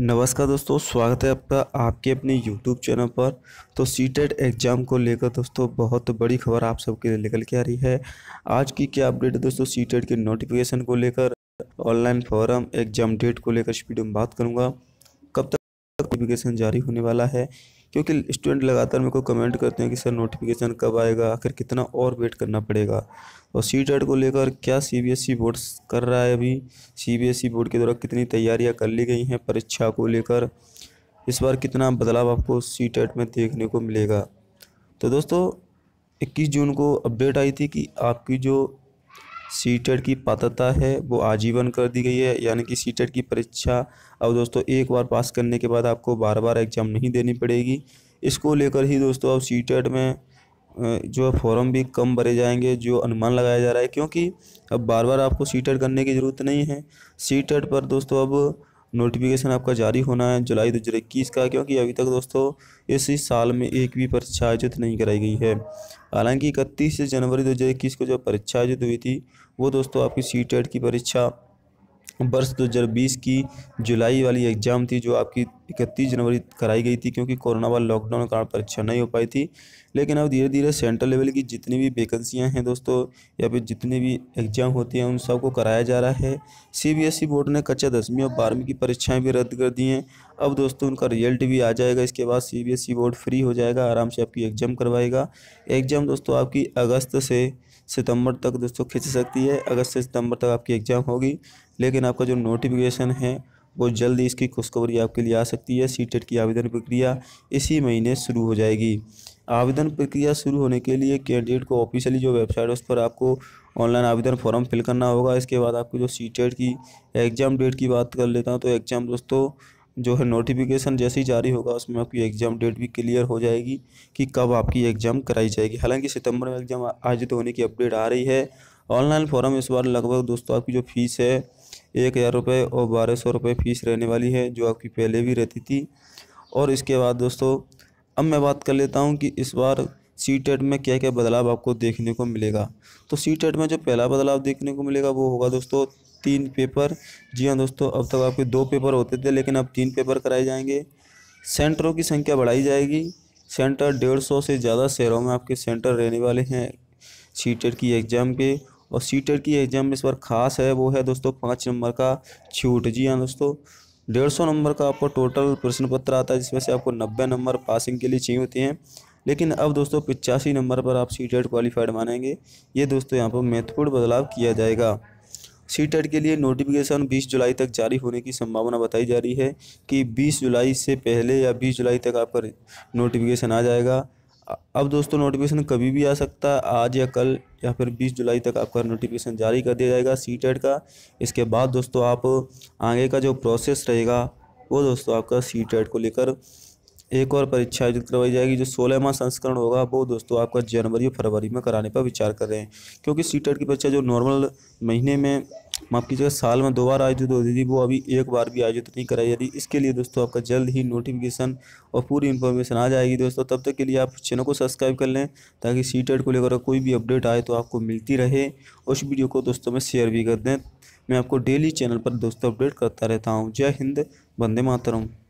नमस्कार दोस्तों स्वागत है आपका आपके अपने यूट्यूब चैनल पर तो सीटेट एग्ज़ाम e को लेकर दोस्तों बहुत बड़ी खबर आप सबके लिए निकल के आ रही है आज की क्या अपडेट है दोस्तों सीटेट e के नोटिफिकेशन को लेकर ऑनलाइन फॉरम एग्ज़ाम डेट को लेकर स्पीड में बात करूंगा कब तक नोटिफिकेशन जारी होने वाला है क्योंकि स्टूडेंट लगातार मेरे को कमेंट करते हैं कि सर नोटिफिकेशन कब आएगा आखिर कितना और वेट करना पड़ेगा और सी टेट को लेकर क्या C B S E board कर रहा है अभी C B S E board के द्वारा कितनी तैयारियाँ कर ली गई हैं परीक्षा को लेकर इस बार कितना बदलाव आपको सी टेट में देखने को मिलेगा तो दोस्तों इक्कीस जून को अपडेट आई थी कि आपकी जो सीटेट की पात्रता है वो आजीवन कर दी गई है यानी कि सीटेट की परीक्षा अब दोस्तों एक बार पास करने के बाद आपको बार बार एग्ज़ाम नहीं देनी पड़ेगी इसको लेकर ही दोस्तों अब सीटेट में जो है फॉर्म भी कम भरे जाएंगे जो अनुमान लगाया जा रहा है क्योंकि अब बार बार आपको सीटेट करने की ज़रूरत नहीं है सीटेट पर दोस्तों अब नोटिफिकेशन आपका जारी होना है जुलाई दो हज़ार इक्कीस का क्योंकि अभी तक दोस्तों इस साल में एक भी परीक्षा आयोजित नहीं कराई गई है हालांकि इकतीस जनवरी दो हज़ार इक्कीस को जो परीक्षा आयोजित हुई थी वो दोस्तों आपकी सी टेट e की परीक्षा वर्ष 2020 की जुलाई वाली एग्ज़ाम थी जो आपकी इकतीस जनवरी कराई गई थी क्योंकि कोरोना वाला लॉकडाउन के कारण परीक्षा नहीं हो पाई थी लेकिन अब धीरे धीरे सेंट्रल लेवल की जितनी भी वैकेंसियां हैं दोस्तों या फिर जितने भी एग्ज़ाम होती हैं उन सबको कराया जा रहा है सीबीएसई e बोर्ड ने कक्षा दसवीं और बारहवीं की परीक्षाएँ भी रद्द कर दी हैं अब दोस्तों उनका रिजल्ट भी आ जाएगा इसके बाद सी e बोर्ड फ्री हो जाएगा आराम से आपकी एग्ज़ाम करवाएगा एग्ज़ाम दोस्तों आपकी अगस्त से सितंबर तक दोस्तों खींच सकती है अगस्त से सितंबर तक आपकी एग्ज़ाम होगी लेकिन आपका जो नोटिफिकेशन है वो जल्दी इसकी खुशखबरी आपके लिए आ सकती है सी की आवेदन प्रक्रिया इसी महीने शुरू हो जाएगी आवेदन प्रक्रिया शुरू होने के लिए कैंडिडेट को ऑफिशियली जो वेबसाइट है उस पर आपको ऑनलाइन आवेदन फॉर्म फिल करना होगा इसके बाद आपको जो सी की एग्ज़ाम डेट की बात कर लेता हूँ तो एग्ज़ाम दोस्तों जो है नोटिफिकेशन जैसे ही जारी होगा उसमें आपकी एग्ज़ाम डेट भी क्लियर हो जाएगी कि कब आपकी एग्ज़ाम कराई जाएगी हालांकि सितंबर में एग्ज़ाम आयोजित तो होने की अपडेट आ रही है ऑनलाइन फॉर्म इस बार लगभग दोस्तों आपकी जो फ़ीस है एक हज़ार रुपये और बारह सौ रुपये फ़ीस रहने वाली है जो आपकी पहले भी रहती थी और इसके बाद दोस्तों अब मैं बात कर लेता हूँ कि इस बार सी टेट e में क्या क्या बदलाव आपको देखने को मिलेगा तो सी टेट e में जो पहला बदलाव देखने को मिलेगा वो होगा दोस्तों तीन पेपर जी हाँ दोस्तों अब तक आपके दो पेपर होते थे लेकिन अब तीन पेपर कराए जाएंगे सेंटरों की संख्या बढ़ाई जाएगी सेंटर डेढ़ सौ से ज़्यादा शहरों में आपके सेंटर रहने वाले हैं सीटेट की एग्ज़ाम के और सीटेट की एग्ज़ाम में इस बार खास है वो है दोस्तों पाँच नंबर का छूट जी हाँ दोस्तों डेढ़ सौ नंबर का आपको टोटल प्रश्न पत्र आता है जिसमें से आपको नब्बे नंबर पासिंग के लिए चाहिए होते हैं लेकिन अब दोस्तों पिचासी नंबर पर आप सीटेट क्वालिफाइड मानेंगे ये दोस्तों यहाँ पर महत्वपूर्ण बदलाव किया जाएगा सी टेट के लिए नोटिफिकेशन 20 जुलाई तक जारी होने की संभावना बताई जा रही है कि 20 जुलाई से पहले या 20 जुलाई तक आपका नोटिफिकेशन आ जाएगा अब दोस्तों नोटिफिकेशन कभी भी आ सकता है आज या कल या फिर 20 जुलाई तक आपका नोटिफिकेशन जारी कर दिया जाएगा सी टेट का इसके बाद दोस्तों आप आगे का जो प्रोसेस रहेगा वो दोस्तों आपका सी टेट को लेकर एक और परीक्षा आयोजित करवाई जाएगी जो सोलहवां संस्करण होगा वो दोस्तों आपका जनवरी और फरवरी में कराने पर विचार कर रहे हैं क्योंकि सी टेट की परीक्षा जो नॉर्मल महीने में माफ़ कीजिएगा साल में दो बार आयोजित होती थी वो अभी एक बार भी आयोजित नहीं कराई जा रही इसके लिए दोस्तों आपका जल्द ही नोटिफिकेशन और पूरी इन्फॉर्मेशन आ जाएगी दोस्तों तब तक के लिए आप चैनल को सब्सक्राइब कर लें ताकि सी टेट को लेकर कोई भी अपडेट आए तो आपको मिलती रहे उस वीडियो को दोस्तों में शेयर भी कर दें मैं आपको डेली चैनल पर दोस्तों अपडेट करता रहता हूँ जय हिंद वंदे मातरम